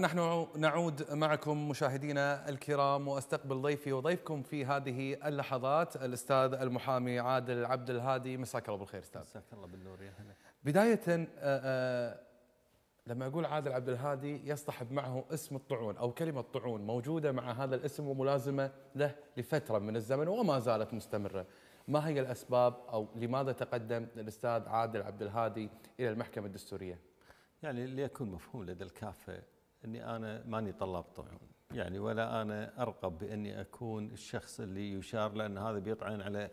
نحن نعود معكم مشاهدينا الكرام واستقبل ضيفي وضيفكم في هذه اللحظات الاستاذ المحامي عادل عبد الهادي مساك الله بالخير استاذ مساك الله بالنور يا هلا بدايه آه، آه، لما اقول عادل عبد الهادي يصطحب معه اسم الطعون او كلمه طعون موجوده مع هذا الاسم وملازمه له لفتره من الزمن وما زالت مستمره ما هي الاسباب او لماذا تقدم الاستاذ عادل عبد الهادي الى المحكمه الدستوريه يعني ليكون مفهوم لدى الكافه اني انا ماني طلاب طلبته يعني ولا انا ارغب باني اكون الشخص اللي يشار لان هذا بيطعن على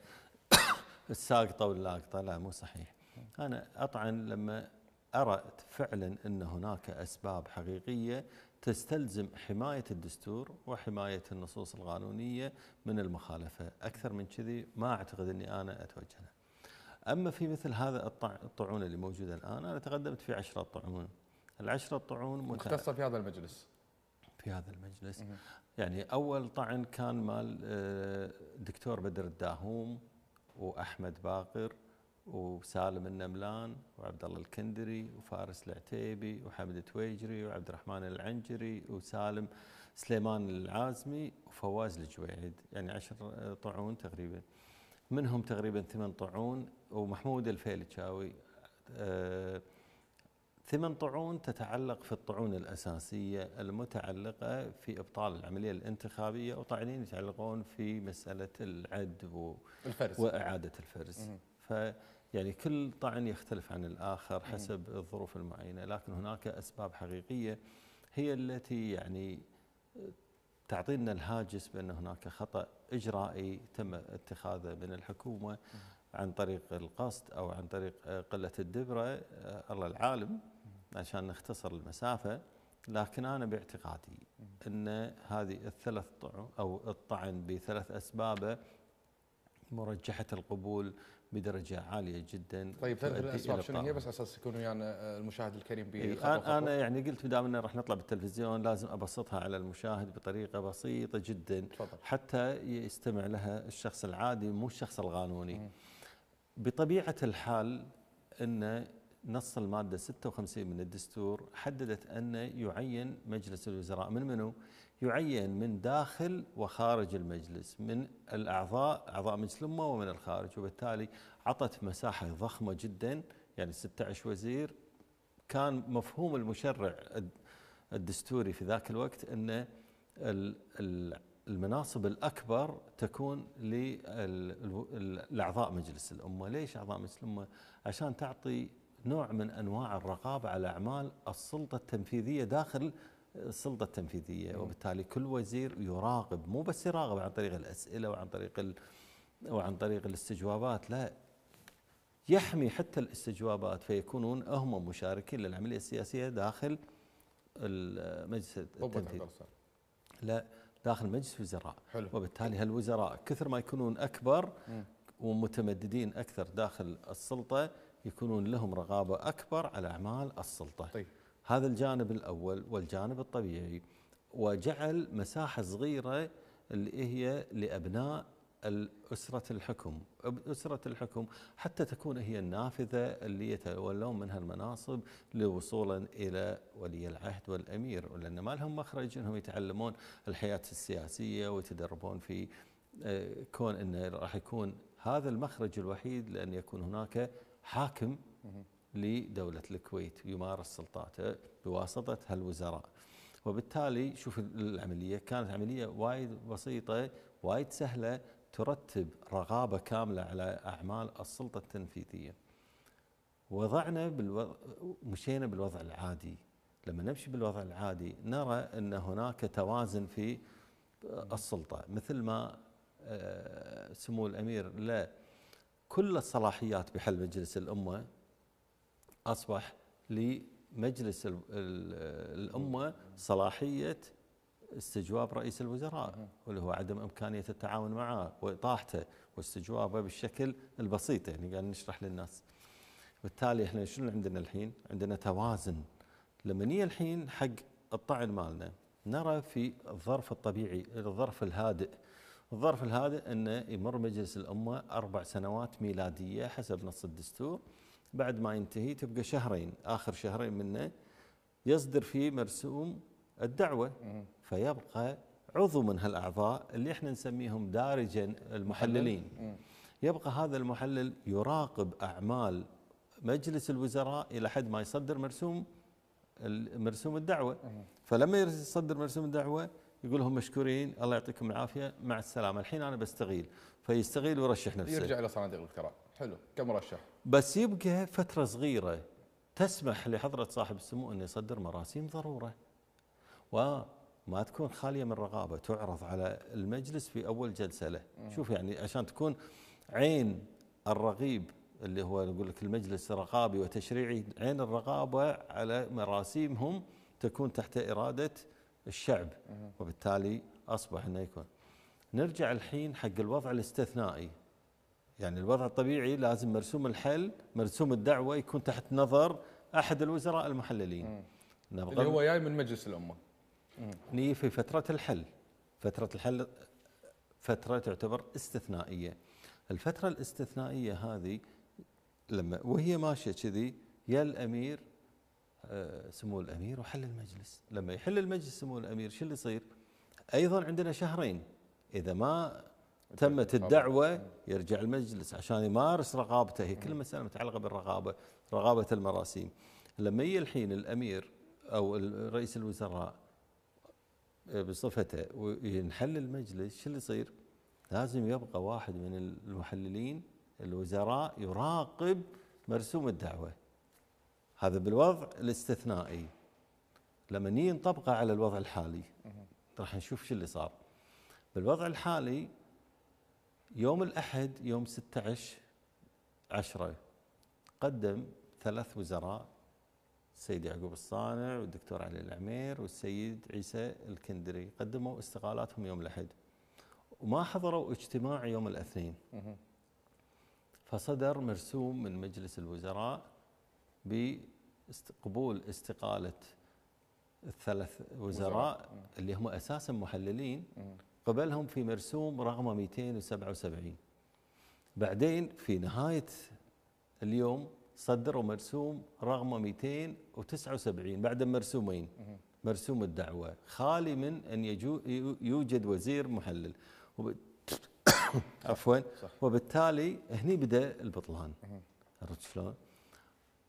الساقطه واللاقطه لا مو صحيح انا اطعن لما ارى فعلا ان هناك اسباب حقيقيه تستلزم حمايه الدستور وحمايه النصوص القانونيه من المخالفه، اكثر من كذي ما اعتقد اني انا اتوجه له. اما في مثل هذا الطعون اللي موجوده الان انا تقدمت في عشرة طعون العشرة طعون مختصة في هذا المجلس في هذا المجلس يعني أول طعن كان مال آه، دكتور بدر الداهوم وأحمد باقر وسالم النملان وعبد الله الكندري وفارس العتيبي وحمد تويجري وعبد الرحمن العنجري وسالم سليمان العازمي وفواز الجويعد يعني عشر آه، طعون تقريبا منهم تقريبا ثمان طعون ومحمود الفيلتشاوي أه ثمان طعون تتعلق في الطعون الأساسية المتعلقة في إبطال العملية الانتخابية وطاعنين يتعلقون في مسألة العد و... الفرز. وإعادة الفرز ف يعني كل طعن يختلف عن الآخر حسب الظروف المعينة لكن هناك أسباب حقيقية هي التي يعني تعطينا الهاجس بأن هناك خطأ إجرائي تم اتخاذه من الحكومة عن طريق القصد أو عن طريق قلة الدبرة آه، الله العالم عشان نختصر المسافة لكن أنا باعتقادي أن هذه الثلاث طعن أو الطعن بثلاث أسبابه مرجحة القبول بدرجة عالية جدا طيب ثلاث الأسباب شنو هي بس على أساس يكون ويانا يعني آه، المشاهد الكريم أنا, أنا يعني قلت دام انه راح نطلع بالتلفزيون لازم أبسطها على المشاهد بطريقة بسيطة جدا فضل. حتى يستمع لها الشخص العادي مو الشخص القانوني بطبيعة الحال أن نص المادة 56 من الدستور حددت أن يعين مجلس الوزراء من منو؟ يعين من داخل وخارج المجلس من الأعضاء أعضاء مجلس الأمة ومن الخارج وبالتالي عطت مساحة ضخمة جدا يعني 16 وزير كان مفهوم المشرع الدستوري في ذاك الوقت أن المناصب الأكبر تكون لأعضاء مجلس الأمة ليش أعضاء مجلس الأمة؟ عشان تعطي نوع من انواع الرقابه على اعمال السلطه التنفيذيه داخل السلطه التنفيذيه وبالتالي كل وزير يراقب مو بس يراقب عن طريق الاسئله وعن طريق ال... وعن طريق الاستجوابات لا يحمي حتى الاستجوابات فيكونون هم مشاركين للعمليه السياسيه داخل المجلس التنفيذي لا داخل مجلس وزراء حلو. وبالتالي هالوزراء كثر ما يكونون اكبر ومتمددين اكثر داخل السلطه يكونون لهم رغابه اكبر على اعمال السلطه. طيب. هذا الجانب الاول والجانب الطبيعي وجعل مساحه صغيره اللي هي لابناء أسرة الحكم أسرة الحكم حتى تكون هي النافذة اللي يتولون منها المناصب لوصولا إلى ولي العهد والأمير لأن ما لهم مخرج أنهم يتعلمون الحياة السياسية ويتدربون في آه، كون أنه راح يكون هذا المخرج الوحيد لأن يكون هناك حاكم لدولة الكويت يمارس سلطاته بواسطة هالوزراء وبالتالي شوف العملية كانت عملية وايد بسيطة وايد سهلة ترتب رغابة كاملة على أعمال السلطة التنفيذية وضعنا بالوضع مشينا بالوضع العادي لما نمشي بالوضع العادي نرى أن هناك توازن في السلطة مثل ما آه، سمو الأمير لا كل الصلاحيات بحل مجلس الأمة أصبح لمجلس الأمة صلاحية استجواب رئيس الوزراء واللي هو عدم إمكانية التعاون معه وإطاحته واستجوابه بالشكل البسيط يعني قاعد نشرح للناس بالتالي احنا شنو عندنا الحين؟ عندنا توازن لما نيجي الحين حق الطعن مالنا نرى في الظرف الطبيعي الظرف الهادئ الظرف الهادئ أنه يمر مجلس الأمة أربع سنوات ميلادية حسب نص الدستور بعد ما ينتهي تبقى شهرين آخر شهرين منه يصدر فيه مرسوم الدعوة فيبقى عضو من هالأعضاء اللي احنا نسميهم دارجا المحللين يبقى هذا المحلل يراقب أعمال مجلس الوزراء إلى حد ما يصدر مرسوم مرسوم الدعوة فلما يصدر مرسوم الدعوة يقول لهم مشكورين الله يعطيكم العافيه مع السلامه الحين انا بستغيل فيستغيل ويرشح نفسه يرجع الى صناديق القراء حلو كم رشح؟ بس يبقى فتره صغيره تسمح لحضره صاحب السمو انه يصدر مراسيم ضروره وما تكون خاليه من رغابه تعرض على المجلس في اول جلسه له شوف يعني عشان تكون عين الرغيب اللي هو نقول لك المجلس الرقابي وتشريعي عين الرقابه على مراسيمهم تكون تحت اراده الشعب وبالتالي اصبح انه يكون نرجع الحين حق الوضع الاستثنائي يعني الوضع الطبيعي لازم مرسوم الحل مرسوم الدعوه يكون تحت نظر احد الوزراء المحللين اللي هو جاي من مجلس الامه ني في فتره الحل فتره الحل فتره تعتبر استثنائيه الفتره الاستثنائيه هذه لما وهي ماشيه كذي يا الامير سمو الامير وحل المجلس، لما يحل المجلس سمو الامير شو اللي يصير؟ ايضا عندنا شهرين اذا ما تمت الدعوه يرجع المجلس عشان يمارس رقابته هي كل مساله متعلقه بالرقابه، رقابه المراسيم. لما يجي الحين الامير او رئيس الوزراء آه، بصفته وينحل المجلس شو اللي يصير؟ لازم يبقى واحد من المحللين الوزراء يراقب مرسوم الدعوه. هذا بالوضع الاستثنائي لما نيجي نطبقه على الوضع الحالي راح نشوف شو اللي صار بالوضع الحالي يوم الأحد يوم 16 10 قدم ثلاث وزراء السيد يعقوب الصانع والدكتور علي العمير والسيد عيسى الكندري قدموا استقالاتهم يوم الأحد وما حضروا اجتماع يوم الاثنين فصدر مرسوم من مجلس الوزراء قبول استقاله الثلاث وزراء اللي هم اساسا محللين قبلهم في مرسوم رقم 277 بعدين في نهايه اليوم صدروا مرسوم رقم 279 بعد مرسومين مرسوم الدعوه خالي من ان يوجد وزير محلل وب... عفوا وبالتالي هني بدا البطلان عرفت شلون؟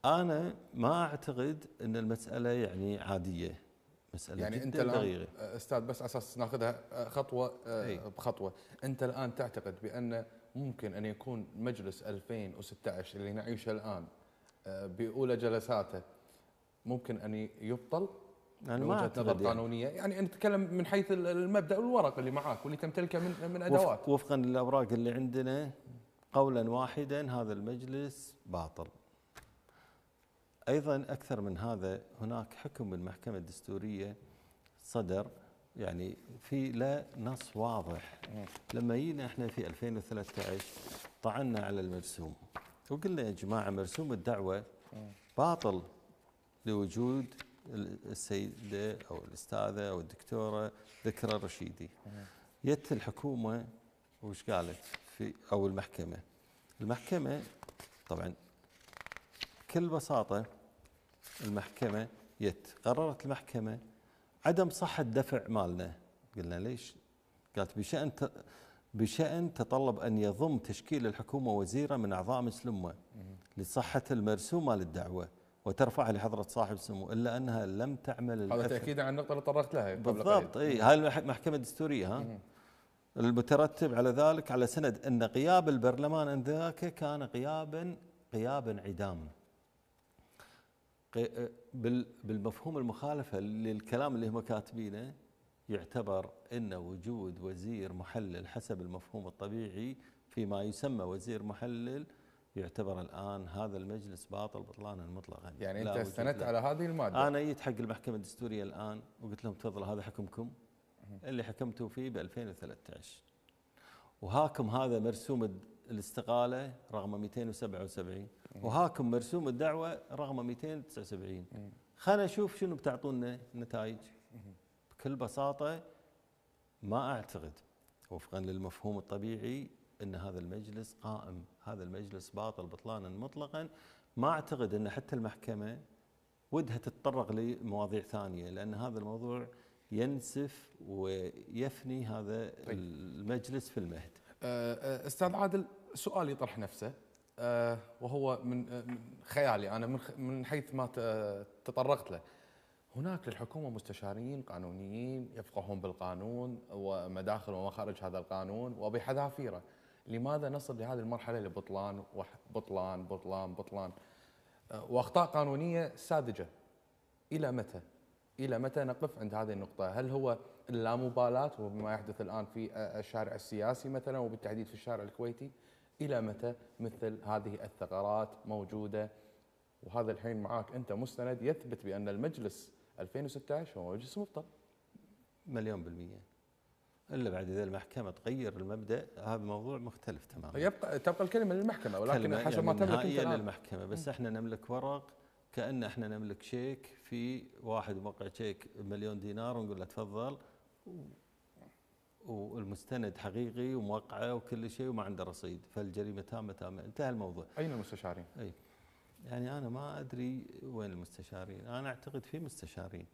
انا ما اعتقد ان المساله يعني عاديه مساله يعني جداً انت الان دقيقة. استاذ بس على اساس ناخذها آه، خطوه آه، أي. بخطوه انت الان تعتقد بان ممكن ان يكون مجلس 2016 اللي نعيشه الان آه، باولى جلساته ممكن ان يبطل من ما اعتقد يعني. قانونيه يعني نتكلم من حيث المبدا والورق اللي معاك واللي تمتلكه من من ادوات وفقا للاوراق اللي عندنا قولا واحدا هذا المجلس باطل ايضا اكثر من هذا هناك حكم بالمحكمه الدستوريه صدر يعني في لا نص واضح لما جينا احنا في 2013 طعنا على المرسوم وقلنا يا جماعه مرسوم الدعوه باطل لوجود السيده او الاستاذه او الدكتوره ذكرى الرشيدي جت الحكومه وش قالت في او المحكمه المحكمه طبعا بكل بساطة المحكمة يت قررت المحكمة عدم صحة دفع مالنا قلنا ليش قالت بشأن بشأن تطلب أن يضم تشكيل الحكومة وزيرا من أعضاء مجلس الأمة لصحة المرسوم مال الدعوة وترفع لحضرة صاحب السمو إلا أنها لم تعمل هذا تأكيدا عن النقطة اللي طرقت لها بالضبط إي هاي المحكمة الدستورية ها المترتب على ذلك على سند أن غياب البرلمان أنذاك ذاك كان غيابا غيابا انعدام بالمفهوم المخالفة للكلام اللي هم كاتبينه يعتبر أن وجود وزير محلل حسب المفهوم الطبيعي فيما يسمى وزير محلل يعتبر الآن هذا المجلس باطل بطلانا مطلقا يعني أنت استندت على هذه المادة أنا جيت حق المحكمة الدستورية الآن وقلت لهم تفضل هذا حكمكم اللي حكمتوا فيه ب 2013 وهاكم هذا مرسوم الاستقالة رقم 277 وهاكم مرسوم الدعوه رقمه 279 خلينا نشوف شنو بتعطونا نتائج بكل بساطه ما اعتقد وفقا للمفهوم الطبيعي ان هذا المجلس قائم هذا المجلس باطل بطلانا مطلقا ما اعتقد ان حتى المحكمه ودها تتطرق لمواضيع ثانيه لان هذا الموضوع ينسف ويفني هذا طيب. المجلس في المهد. أه، أه، استاذ عادل سؤال يطرح نفسه آه، وهو آه، من خيالي انا من حيث ما تطرقت له هناك للحكومه مستشارين قانونيين يفقهون بالقانون ومداخل ومخارج هذا القانون وبحذافيره لماذا نصل لهذه المرحله لبطلان بطلان بطلان بطلان آه، واخطاء قانونيه ساذجه الى متى الى متى نقف عند هذه النقطه هل هو اللامبالاه وما يحدث الان في الشارع السياسي مثلا وبالتحديد في الشارع الكويتي إلى متى مثل هذه الثغرات موجودة وهذا الحين معاك أنت مستند يثبت بأن المجلس 2016 هو مجلس مبطل مليون بالمية الا بعد اذا المحكمه تغير المبدا هذا موضوع مختلف تماما يبقى تبقى الكلمه للمحكمه ولكن حسب يعني ما تملك انت للمحكمه بس احنا نملك ورق كان احنا نملك شيك في واحد موقع شيك بمليون دينار ونقول له تفضل والمستند حقيقي وموقعه وكل شيء وما عنده رصيد فالجريمه تامه تامه انتهى الموضوع اين المستشارين؟ اي يعني انا ما ادري وين المستشارين انا اعتقد في مستشارين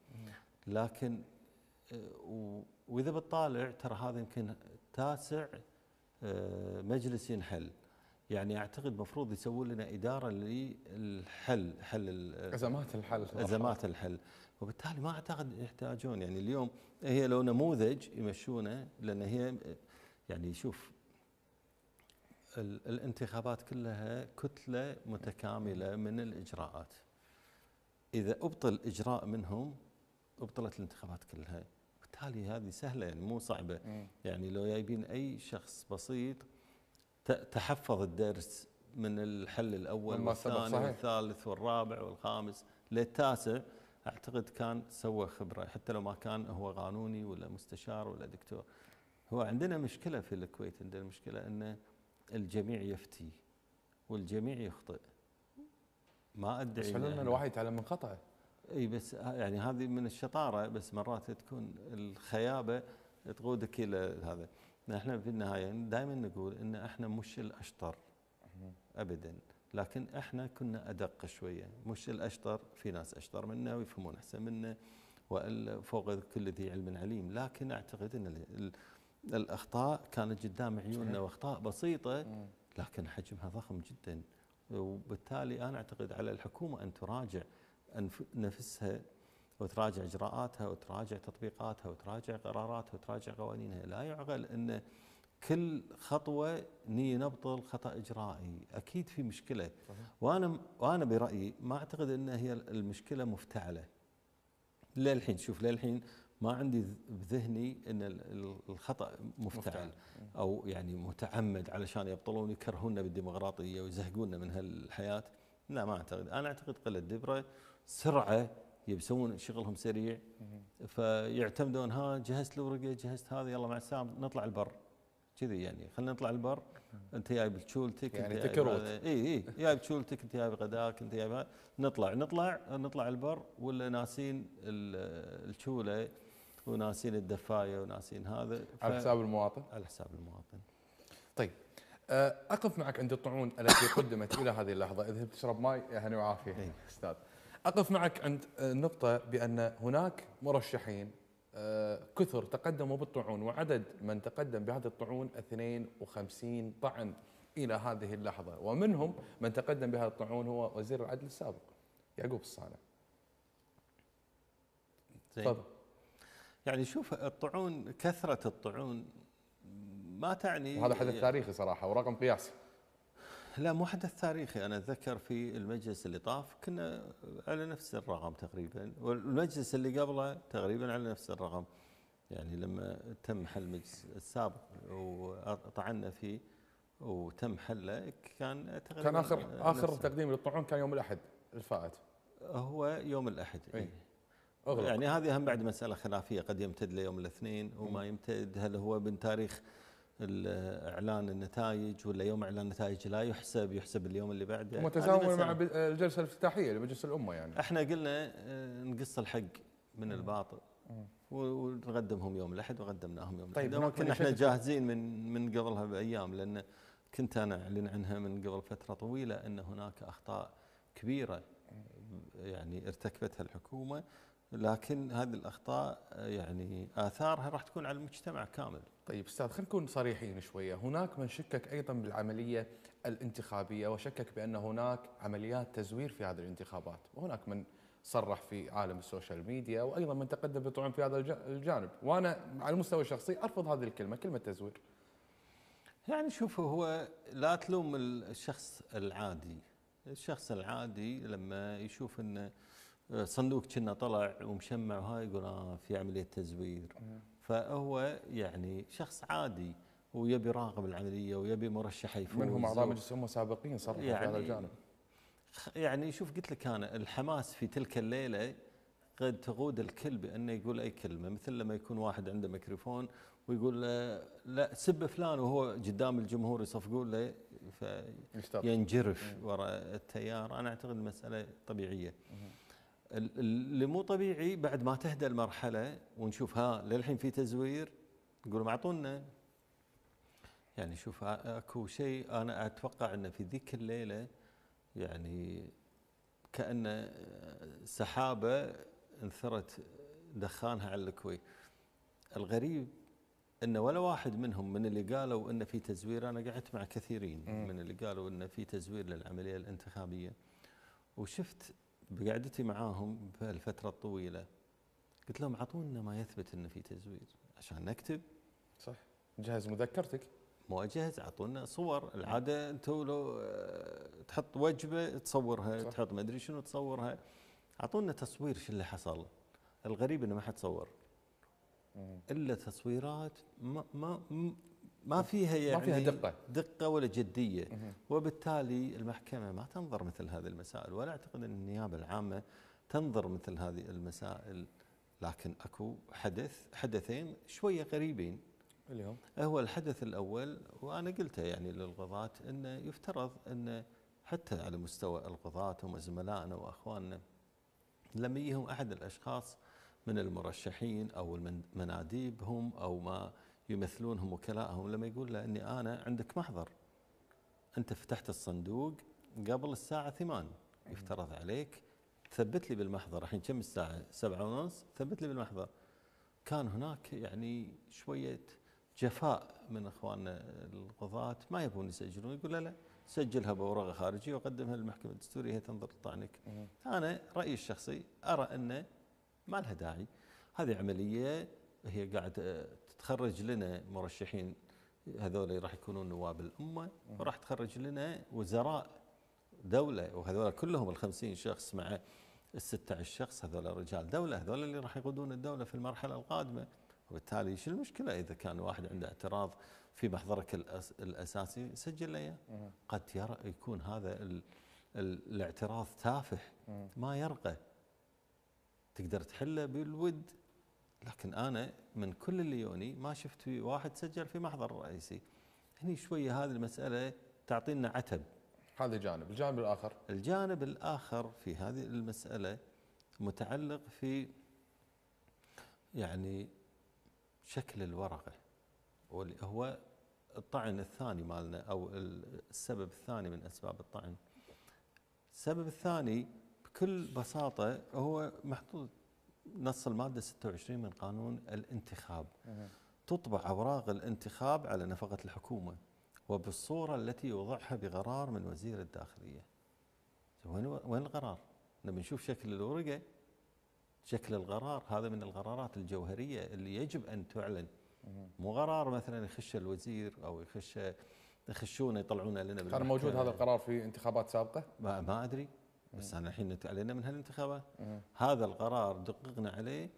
لكن أه، واذا بتطالع ترى هذا يمكن تاسع أه، مجلس ينحل يعني اعتقد مفروض يسوون لنا اداره للحل حل ازمات الحل ازمات الحل وبالتالي ما اعتقد يحتاجون يعني اليوم هي لو نموذج يمشونه لان هي يعني شوف الانتخابات كلها كتله متكامله من الاجراءات اذا ابطل اجراء منهم ابطلت الانتخابات كلها بالتالي هذه سهله يعني مو صعبه يعني لو جايبين اي شخص بسيط تحفظ الدرس من الحل الاول والثاني والثالث والرابع والخامس للتاسع اعتقد كان سوى خبره حتى لو ما كان هو قانوني ولا مستشار ولا دكتور هو عندنا مشكله في الكويت عندنا مشكله ان الجميع يفتي والجميع يخطئ ما ادعي بس ان الواحد يتعلم من خطأه اي بس آه، يعني هذه من الشطاره بس مرات تكون الخيابه تقودك الى هذا احنا في النهايه دائما نقول ان احنا مش الاشطر ابدا لكن احنا كنا ادق شويه مش الاشطر في ناس اشطر منا ويفهمون احسن منا والا فوق كل ذي علم عليم لكن اعتقد ان الاخطاء كانت قدام عيوننا واخطاء بسيطه لكن حجمها ضخم جدا وبالتالي انا اعتقد على الحكومه ان تراجع نفسها وتراجع اجراءاتها وتراجع تطبيقاتها وتراجع قراراتها وتراجع قوانينها لا يعقل ان كل خطوه ني نبطل خطا اجرائي اكيد في مشكله صحيح. وانا وانا برايي ما اعتقد ان هي المشكله مفتعله للحين شوف للحين ما عندي بذهني ان الخطا مفتعل, مفتعل. او يعني متعمد علشان يبطلون يكرهونا بالديمقراطيه ويزهقونا من هالحياه لا ما اعتقد انا اعتقد قله دبره سرعه يبسون شغلهم سريع فيعتمدون ها جهزت الورقه جهزت هذا يلا مع السلامه نطلع البر كذي يعني خلينا نطلع البر انت جايب بتشولتك يعني تكروت اي اي جايب إيه، إيه. بتشولتك انت جايب غداك انت جايب نطلع نطلع نطلع البر ولا ناسين التشوله وناسين الدفايه وناسين هذا ف... على حساب المواطن على حساب المواطن طيب آه، اقف معك عند الطعون التي قدمت الى هذه اللحظه اذهب تشرب ماي هني يعني وعافيه إيه. استاذ اقف معك عند النقطه آه، بان هناك مرشحين آه، كثر تقدموا بالطعون وعدد من تقدم بهذه الطعون 52 طعن الى هذه اللحظه ومنهم من تقدم بهذا الطعون هو وزير العدل السابق يعقوب الصانع. تفضل. يعني شوف الطعون كثره الطعون ما تعني وهذا حدث يعني تاريخي صراحه ورقم قياسي. لا محدث تاريخي انا اتذكر في المجلس اللي طاف كنا على نفس الرقم تقريبا والمجلس اللي قبله تقريبا على نفس الرقم يعني لما تم حل المجلس السابق وطعنا فيه وتم حله كان تقريبا كان اخر اخر تقديم للطعون كان يوم الاحد الفائت هو يوم الاحد اي إيه. أغلق. يعني هذه هم بعد مساله خلافيه قد يمتد ليوم الاثنين وما يمتد هل هو من تاريخ اعلان النتائج ولا يوم اعلان النتائج لا يحسب يحسب اليوم اللي بعده يعني متزامن مع الجلسه الافتتاحيه لمجلس الامه يعني احنا قلنا آه، نقص الحق من الباطل ونقدمهم يوم الاحد وقدمناهم يوم الاحد طيب كنا احنا جاهزين من من قبلها بايام لان كنت انا اعلن عنها من قبل فتره طويله ان هناك اخطاء كبيره يعني ارتكبتها الحكومه لكن هذه الاخطاء يعني اثارها راح تكون على المجتمع كامل. طيب استاذ خلينا نكون صريحين شويه، هناك من شكك ايضا بالعمليه الانتخابيه وشكك بان هناك عمليات تزوير في هذه الانتخابات، وهناك من صرح في عالم السوشيال ميديا وايضا من تقدم بطعون في هذا الجانب، وانا على المستوى الشخصي ارفض هذه الكلمه، كلمه تزوير. يعني شوف هو لا تلوم الشخص العادي، الشخص العادي لما يشوف انه صندوق كنا طلع ومشمع وهاي يقول اه في عمليه تزوير فهو يعني شخص عادي ويبي يراقب العمليه ويبي مرشح يفوز منهم اعضاء مجلس الامه سابقين صرحوا يعني هذا الجانب يعني شوف قلت لك انا الحماس في تلك الليله قد تقود الكل بانه يقول اي كلمه مثل لما يكون واحد عنده ميكروفون ويقول آه، لا سب فلان وهو قدام الجمهور يصفقون له فينجرف وراء التيار انا اعتقد المساله طبيعيه. اللي مو طبيعي بعد ما تهدى المرحله ونشوف ها للحين في تزوير يقولوا معطونا يعني شوف اكو شيء انا اتوقع انه في ذيك الليله يعني كان سحابه انثرت دخانها على الكويت الغريب ان ولا واحد منهم من اللي قالوا ان في تزوير انا قعدت مع كثيرين من اللي قالوا ان في تزوير للعمليه الانتخابيه وشفت بقعدتي معاهم بهالفترة الطويلة قلت لهم اعطونا ما يثبت انه في تزوير عشان نكتب صح جهز مذكرتك مو اجهز اعطونا صور نعم. العاده انت لو آه، تحط وجبه تصورها صح. تحط ما ادري شنو تصورها اعطونا تصوير شو اللي حصل الغريب انه ما حد صور الا تصويرات ما ما ما فيها يعني ما فيها دقة دقة ولا جدية وبالتالي المحكمة ما تنظر مثل هذه المسائل ولا أعتقد أن النيابة العامة تنظر مثل هذه المسائل لكن أكو حدث حدثين شوية غريبين اليوم هو الحدث الأول وأنا قلته يعني للقضاة أنه يفترض أنه حتى على مستوى القضاة وزملائنا وأخواننا لما يجيهم أحد الأشخاص من المرشحين أو المناديبهم أو ما يمثلونهم وكلاءهم لما يقول له اني انا عندك محضر انت فتحت الصندوق قبل الساعه 8 يفترض عليك ثبت لي بالمحضر الحين كم الساعه؟ سبعة ونص ثبت لي بالمحضر كان هناك يعني شويه جفاء من اخواننا القضاة ما يبون يسجلون يقول لا لا سجلها بورقه خارجيه وقدمها للمحكمه الدستوريه هي تنظر لطعنك. انا رايي الشخصي ارى انه ما لها داعي هذه عمليه هي قاعد تخرج لنا مرشحين هذول راح يكونون نواب الامه وراح تخرج لنا وزراء دوله وهذول كلهم ال 50 شخص مع ال 16 شخص هذول رجال دوله هذول اللي راح يقودون الدوله في المرحله القادمه وبالتالي شو المشكله اذا كان واحد عنده اعتراض في محضرك الأس الاساسي سجل له قد يرى يكون هذا ال الاعتراض تافه ما يرقى تقدر تحله بالود لكن انا من كل اللي يوني ما شفت في واحد سجل في محضر رئيسي هني شويه هذه المساله تعطينا عتب هذا جانب الجانب الاخر الجانب الاخر في هذه المساله متعلق في يعني شكل الورقه واللي هو الطعن الثاني مالنا او السبب الثاني من اسباب الطعن السبب الثاني بكل بساطه هو محطوط نص المادة 26 من قانون الانتخاب تطبع أوراق الانتخاب على نفقة الحكومة وبالصورة التي يوضعها بقرار من وزير الداخلية وين وين القرار؟ نبي نشوف شكل الورقة شكل القرار هذا من القرارات الجوهرية اللي يجب أن تعلن مو قرار مثلا يخش الوزير أو يخش يخشونه يطلعونه لنا كان موجود هذا القرار في انتخابات سابقة؟ ما, ما أدري بس انا الحين تعلينا من هالانتخابات هذا القرار دققنا عليه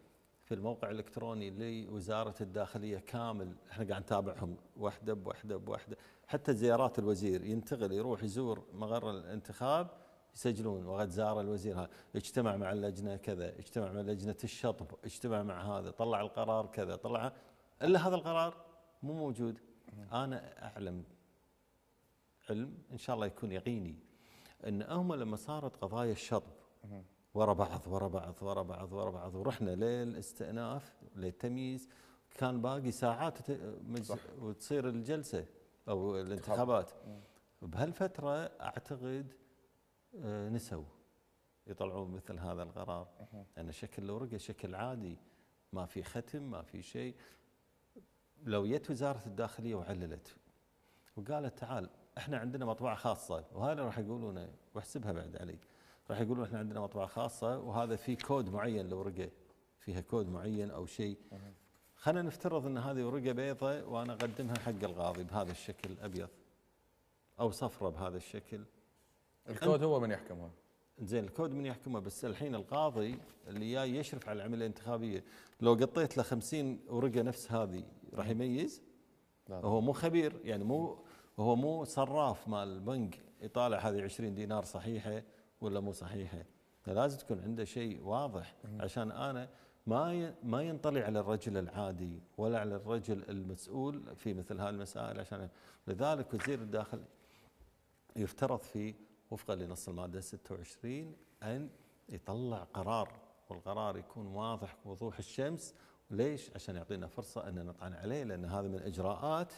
في الموقع الالكتروني لوزاره الداخليه كامل احنا قاعد نتابعهم واحده بواحده بواحده حتى زيارات الوزير ينتقل يروح يزور مقر الانتخاب يسجلون وقد زار الوزير هذا اجتمع مع اللجنه كذا اجتمع مع لجنه الشطب اجتمع مع هذا طلع القرار كذا طلع الا هذا القرار مو موجود انا اعلم علم ان شاء الله يكون يقيني ان هم لما صارت قضايا الشطب ورا بعض ورا بعض ورا بعض ورا بعض ورحنا للاستئناف للتمييز كان باقي ساعات وتصير الجلسه او الانتخابات بهالفتره اعتقد آه، نسوا يطلعون مثل هذا القرار ان شكل الورقه شكل عادي ما في ختم ما في شيء لو جت وزاره الداخليه وعللت وقالت تعال احنا عندنا مطبعه خاصه وهذا راح يقولون واحسبها بعد علي راح يقولون احنا عندنا مطبعه خاصه وهذا في كود معين لورقه فيها كود معين او شيء خلينا نفترض ان هذه ورقه بيضاء وانا اقدمها حق القاضي بهذا الشكل ابيض او صفرة بهذا الشكل الكود هو من يحكمها زين الكود من يحكمه بس الحين القاضي اللي جاي يشرف على العمليه الانتخابيه لو قطيت له 50 ورقه نفس هذه راح يميز لا هو مو خبير يعني مو وهو مو صراف مال البنك يطالع هذه 20 دينار صحيحه ولا مو صحيحه فلازم تكون عنده شيء واضح عشان انا ما ما ينطلي على الرجل العادي ولا على الرجل المسؤول في مثل هذه المسائل عشان لذلك وزير الداخل يفترض فيه وفقا لنص الماده 26 ان يطلع قرار والقرار يكون واضح وضوح الشمس ليش؟ عشان يعطينا فرصه ان نطعن عليه لان هذا من اجراءات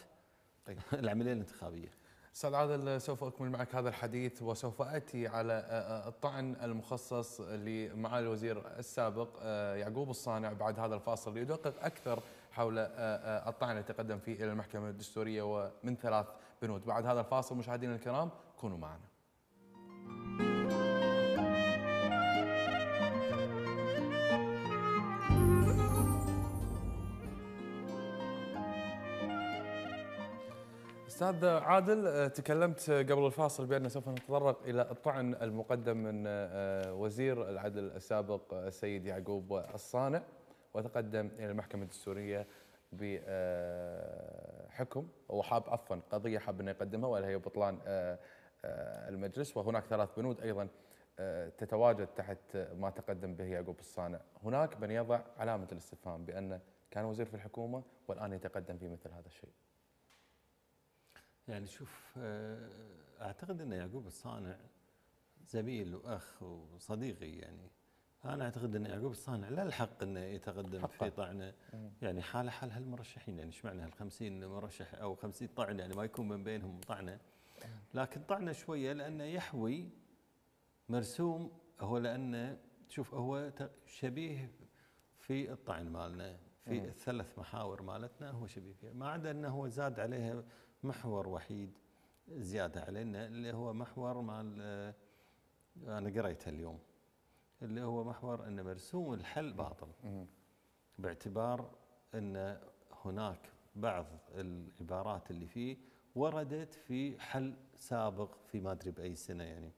طيب. العمليه الانتخابيه استاذ عادل سوف اكمل معك هذا الحديث وسوف اتي على آه، آه، الطعن المخصص لمعالي الوزير السابق آه، يعقوب الصانع بعد هذا الفاصل ليدقق اكثر حول الطعن الذي تقدم فيه الى المحكمه الدستوريه ومن ثلاث بنود بعد هذا الفاصل مشاهدينا الكرام كونوا معنا استاذ عادل آه، تكلمت قبل الفاصل بان سوف نتطرق الى الطعن المقدم من آه، آه، وزير العدل السابق السيد يعقوب الصانع وتقدم الى المحكمه السوريه بحكم وحاب عفوا قضيه حاب انه يقدمها وهي بطلان المجلس وهناك ثلاث بنود ايضا تتواجد تحت ما تقدم به يعقوب الصانع هناك من يضع علامه الاستفهام بان كان وزير في الحكومه والان يتقدم في مثل هذا الشيء يعني شوف آه، اعتقد ان يعقوب الصانع زميل واخ وصديقي يعني انا اعتقد ان يعقوب الصانع لا الحق انه يتقدم حقا. في طعنه يعني حاله حال هالمرشحين يعني ايش معنى هال 50 مرشح او 50 طعن يعني ما يكون من بينهم طعنه لكن طعنه شويه لانه يحوي مرسوم هو لانه شوف هو شبيه في الطعن مالنا في الثلاث محاور مالتنا هو شبيه فيها ما عدا انه هو زاد عليها محور وحيد زياده علينا اللي هو محور مال آه، انا قريته اليوم اللي هو محور ان مرسوم الحل باطل باعتبار ان هناك بعض العبارات اللي فيه وردت في حل سابق في ما ادري باي سنه يعني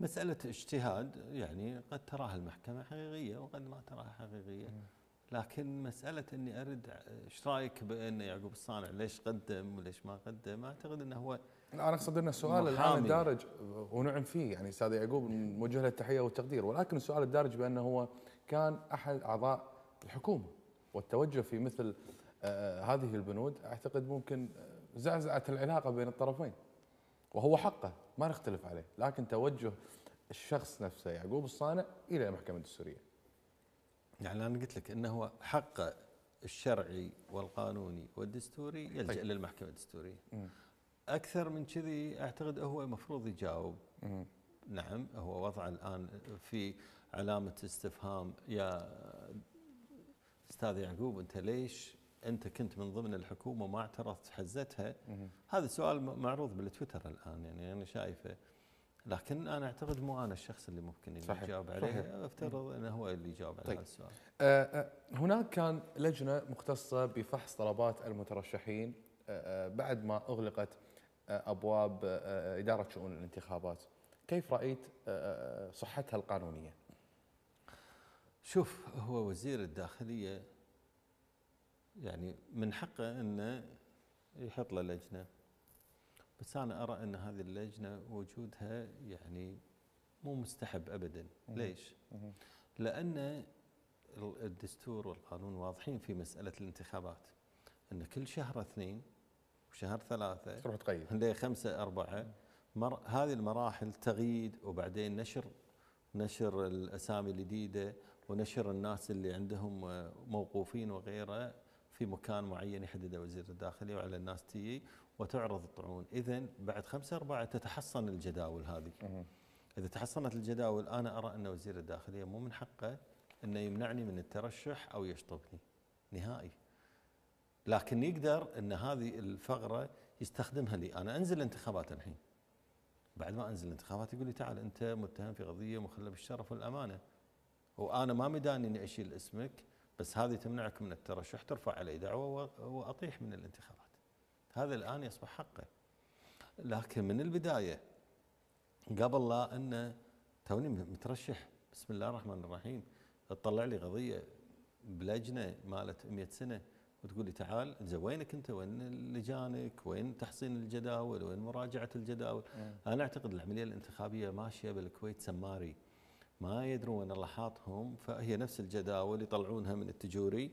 مساله اجتهاد يعني قد تراها المحكمه حقيقيه وقد ما تراها حقيقيه لكن مساله اني ارد ايش رايك بان يعقوب الصانع ليش قدم وليش ما قدم اعتقد انه هو لا انا اقصد ان السؤال الان الدارج ونعم فيه يعني استاذ يعقوب موجه له التحيه والتقدير ولكن السؤال الدارج بانه هو كان احد اعضاء الحكومه والتوجه في مثل آه، هذه البنود اعتقد ممكن آه، زعزعت العلاقه بين الطرفين وهو حقه ما نختلف عليه لكن توجه الشخص نفسه يعقوب الصانع الى المحكمه السوريه يعني انا قلت لك انه حقه الشرعي والقانوني والدستوري يلجا طيب. للمحكمه الدستوريه مم. اكثر من كذي اعتقد هو المفروض يجاوب مم. نعم هو وضع الان في علامه استفهام يا استاذ يعقوب انت ليش انت كنت من ضمن الحكومه وما اعترضت حزتها هذا سؤال معروض بالتويتر الان يعني انا شايفه لكن انا اعتقد مو انا الشخص اللي ممكن اللي صحيح. يجاوب عليه صحيح. افترض انه هو اللي يجاوب طيب. على السؤال. آه،, آه هناك كان لجنه مختصه بفحص طلبات المترشحين آه, آه، بعد ما اغلقت آه، ابواب آه اداره شؤون الانتخابات. كيف رايت آه صحتها القانونيه؟ شوف هو وزير الداخليه يعني من حقه انه يحط له لجنه بس أنا أرى أن هذه اللجنة وجودها يعني مو مستحب أبدا ليش؟ لأن الدستور والقانون واضحين في مسألة الانتخابات أن كل شهر اثنين وشهر ثلاثة تروح تقيد خمسة أربعة مر هذه المراحل تغييد وبعدين نشر نشر الأسامي الجديدة ونشر الناس اللي عندهم آه، موقوفين وغيره في مكان معين يحدده وزير الداخلية وعلى الناس تيجي وتعرض الطعون إذا بعد خمسة أربعة تتحصن الجداول هذه إذا تحصنت الجداول أنا أرى أن وزير الداخلية مو من حقه أنه يمنعني من الترشح أو يشطبني نهائي لكن يقدر أن هذه الفقرة يستخدمها لي أنا أنزل انتخابات الحين بعد ما أنزل انتخابات يقول لي تعال أنت متهم في قضية مخلب بالشرف والأمانة وأنا ما مداني أني أشيل اسمك بس هذه تمنعك من الترشح ترفع علي دعوة وأطيح من الانتخاب هذا الآن يصبح حقه لكن من البداية قبل لا أن توني مترشح بسم الله الرحمن الرحيم تطلع لي قضية بلجنة مالت 100 سنة وتقول لي تعال زين وينك انت؟ وين لجانك؟ وين تحصين الجداول؟ وين مراجعه الجداول؟ إيه. انا اعتقد العمليه الانتخابيه ماشيه بالكويت سماري ما يدرون الله حاطهم فهي نفس الجداول يطلعونها من التجوري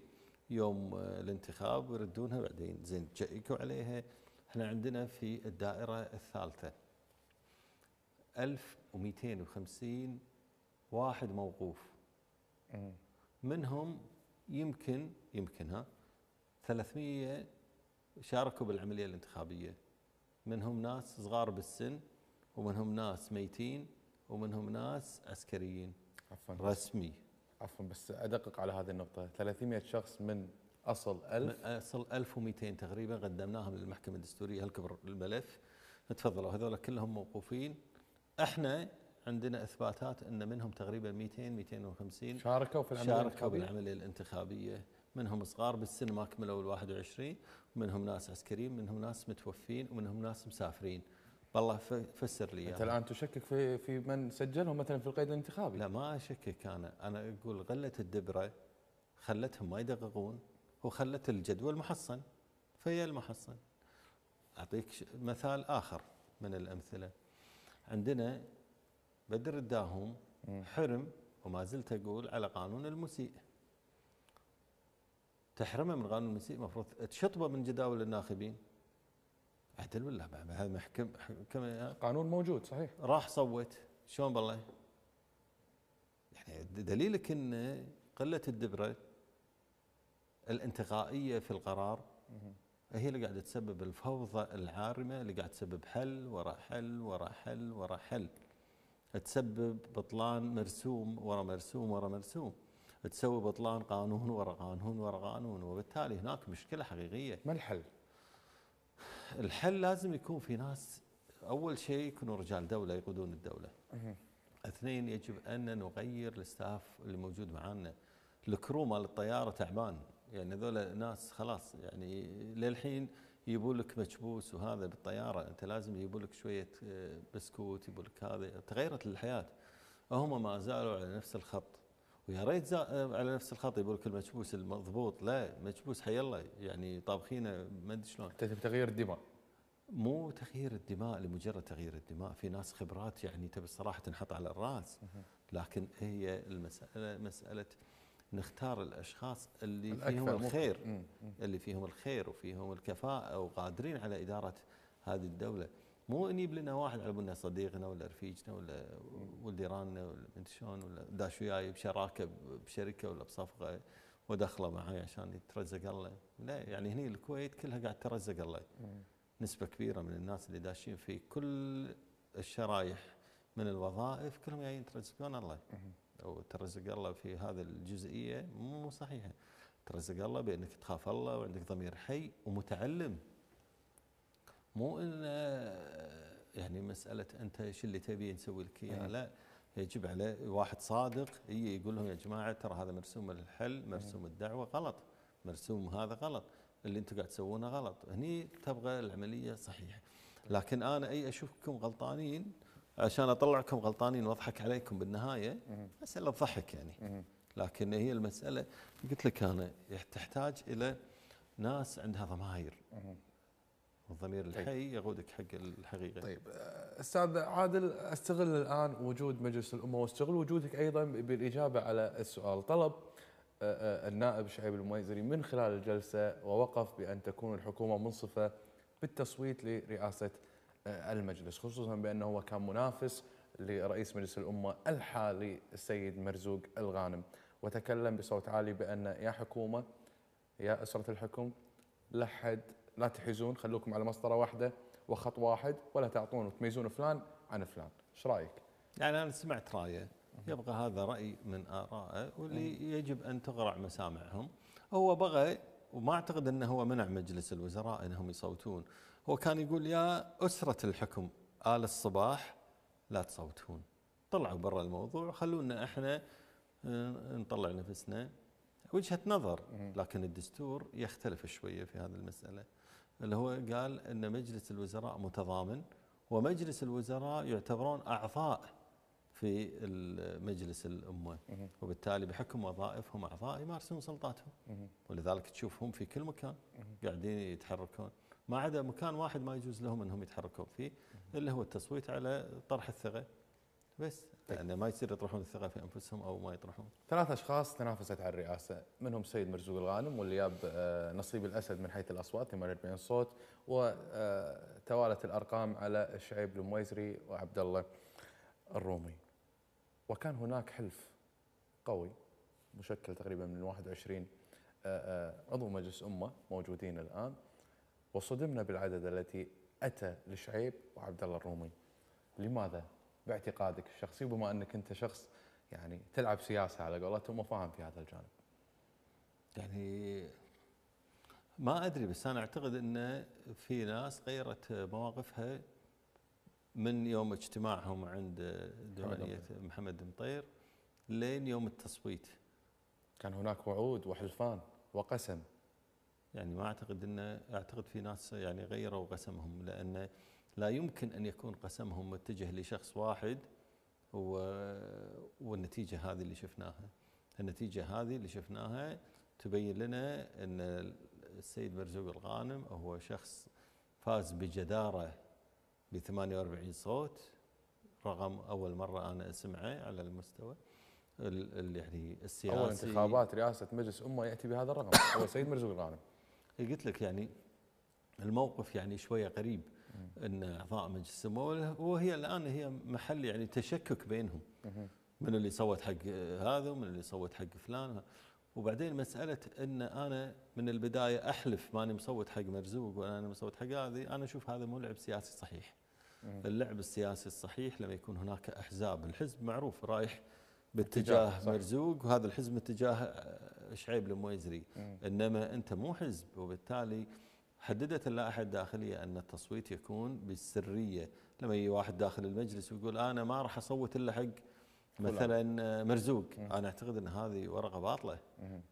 يوم آه، الانتخاب ويردونها بعدين زين تشيكوا عليها احنا عندنا في الدائرة الثالثة 1250 واحد موقوف منهم يمكن يمكن ها 300 شاركوا بالعملية الانتخابية منهم ناس صغار بالسن ومنهم ناس ميتين ومنهم ناس عسكريين عفوا رسمي عفوا بس ادقق على هذه النقطه 300 شخص من اصل 1000 اصل 1200 تقريبا قدمناهم للمحكمه الدستوريه الكبر الملف تفضلوا هذول كلهم موقوفين احنا عندنا اثباتات ان منهم تقريبا 200 250 شاركوا في العمليه شاركوا بالعمليه الانتخابيه منهم صغار بالسن ما كملوا ال 21 ومنهم ناس عسكريين منهم ناس متوفين ومنهم ناس مسافرين والله فسر لي انت الان تشكك في في من سجلهم مثلا في القيد الانتخابي لا ما اشكك انا انا اقول غله الدبره خلتهم ما يدققون وخلت الجدول محصن فهي المحصن اعطيك مثال اخر من الامثله عندنا بدر الداهم حرم وما زلت اقول على قانون المسيء تحرمه من قانون المسيء المفروض تشطبه من جداول الناخبين عدل ولا هذا محكم كم قانون موجود صحيح راح صوت شلون بالله يعني دليلك ان قله الدبره الانتقائيه في القرار هي اللي قاعده تسبب الفوضى العارمه اللي قاعده تسبب حل ورا حل ورا حل ورا حل تسبب بطلان مرسوم ورا مرسوم ورا مرسوم تسوي بطلان قانون ورا قانون ورا قانون وبالتالي هناك مشكله حقيقيه ما الحل؟ الحل لازم يكون في ناس اول شيء يكونوا رجال دوله يقودون الدوله. اثنين يجب ان نغير الستاف اللي موجود معانا. الكرو مال الطياره تعبان يعني هذول ناس خلاص يعني للحين يجيبوا لك مكبوس وهذا بالطياره انت لازم يجيبوا لك شويه آه، بسكوت يجيبوا لك هذا تغيرت الحياه. هم ما زالوا على نفس الخط ويا ريت آه، على نفس الخط يقول لك المكبوس المضبوط لا مكبوس حي الله يعني طابخينه ما ادري شلون انت تغيير الدماء مو تغيير الدماء لمجرد تغيير الدماء في ناس خبرات يعني تبي الصراحه تنحط على الراس لكن هي المساله مساله نختار الاشخاص اللي فيهم الخير اللي فيهم الخير وفيهم الكفاءه وقادرين على اداره هذه الدوله مو اني لنا واحد على بالنا صديقنا ولا رفيقنا ولا ولد جيراننا ولا بنت شلون ولا داش وياي بشراكه بشركه ولا بصفقه ودخله معي عشان يترزق الله لا يعني هني الكويت كلها قاعد ترزق الله نسبه كبيره من الناس اللي داشين في كل الشرايح من الوظائف كلهم جايين يترزقون الله او ترزق الله في هذه الجزئيه مو صحيحه ترزق الله بانك تخاف الله وعندك ضمير حي ومتعلم مو ان آه، يعني مساله انت ايش اللي تبي نسوي لك اياه إيه. لا يجب عليه واحد صادق يقول لهم يا جماعه ترى هذا مرسوم الحل مرسوم إيه. الدعوه غلط مرسوم هذا غلط اللي انتم قاعد تسوونه غلط هني تبغى العمليه صحيحه طيب. لكن انا اي اشوفكم غلطانين عشان اطلعكم غلطانين واضحك عليكم بالنهايه إيه. مساله ضحك يعني لكن هي المساله قلت لك انا تحتاج الى ناس عندها ضماير الضمير طيب. الحي يقودك حق الحقيقه. طيب آه، استاذ عادل استغل الان وجود مجلس الامه واستغل وجودك ايضا بالاجابه على السؤال، طلب آه، آه، النائب شعيب الميزري من خلال الجلسه ووقف بان تكون الحكومه منصفه بالتصويت لرئاسه المجلس خصوصا بانه هو كان منافس لرئيس مجلس الامه الحالي السيد مرزوق الغانم وتكلم بصوت عالي بان يا حكومه يا اسره الحكم لا حد لا تحزون خلوكم على مسطره واحده وخط واحد ولا تعطون وتميزون فلان عن فلان ايش رايك يعني انا سمعت رايه يبقى هذا راي من ارائه واللي يجب ان تغرع مسامعهم هو بغى وما اعتقد انه هو منع مجلس الوزراء انهم يصوتون هو كان يقول يا اسره الحكم ال الصباح لا تصوتون طلعوا برا الموضوع خلونا احنا آه، نطلع نفسنا وجهه نظر لكن الدستور يختلف شويه في هذه المساله اللي هو قال أن مجلس الوزراء متضامن ومجلس الوزراء يعتبرون أعضاء في مجلس الأمة وبالتالي بحكم وظائفهم أعضاء يمارسون سلطاتهم ولذلك تشوفهم في كل مكان قاعدين يتحركون ما عدا مكان واحد ما يجوز لهم أنهم يتحركون فيه اللي هو التصويت على طرح الثغة بس طيب. يعني ما يصير يطرحون الثقه في انفسهم او ما يطرحون. ثلاث اشخاص تنافست على الرئاسه، منهم سيد مرزوق الغانم واللي جاب آه، نصيب الاسد من حيث الاصوات 48 صوت وتوالت آه، الارقام على شعيب المويزري وعبد الله الرومي. وكان هناك حلف قوي مشكل تقريبا من 21 آه، عضو مجلس امه موجودين الان وصدمنا بالعدد التي اتى لشعيب وعبد الله الرومي. لماذا؟ باعتقادك الشخصي وبما انك انت شخص يعني تلعب سياسه على قولتهم وفاهم في هذا الجانب. يعني ما ادري بس انا اعتقد ان في ناس غيرت مواقفها من يوم اجتماعهم عند دولية محمد المطير لين يوم التصويت كان هناك وعود وحلفان وقسم يعني ما اعتقد انه اعتقد في ناس يعني غيروا قسمهم لانه لا يمكن أن يكون قسمهم متجه لشخص واحد والنتيجة هذه اللي شفناها النتيجة هذه اللي شفناها تبين لنا أن السيد مرزوق الغانم هو شخص فاز بجدارة ب 48 صوت رقم أول مرة أنا أسمعه على المستوى يعني السياسي أول انتخابات رئاسة مجلس أمة يأتي بهذا الرقم هو السيد مرزوق الغانم قلت لك يعني الموقف يعني شوية قريب ان اعضاء مجلس السمو وهي الان هي محل يعني تشكك بينهم من اللي صوت حق هذا ومن اللي صوت حق فلان وبعدين مساله ان انا من البدايه احلف ماني مصوت حق مرزوق ولا انا مصوت حق هذه انا اشوف هذا مو لعب سياسي صحيح. اللعب السياسي الصحيح لما يكون هناك احزاب، الحزب معروف رايح باتجاه مرزوق وهذا الحزب اتجاه شعيب المويزري انما انت مو حزب وبالتالي حددت اللائحة الداخلية أن التصويت يكون بالسرية لما يجي واحد داخل المجلس ويقول أنا ما راح أصوت إلا حق مثلا مرزوق أنا أعتقد أن هذه ورقة باطلة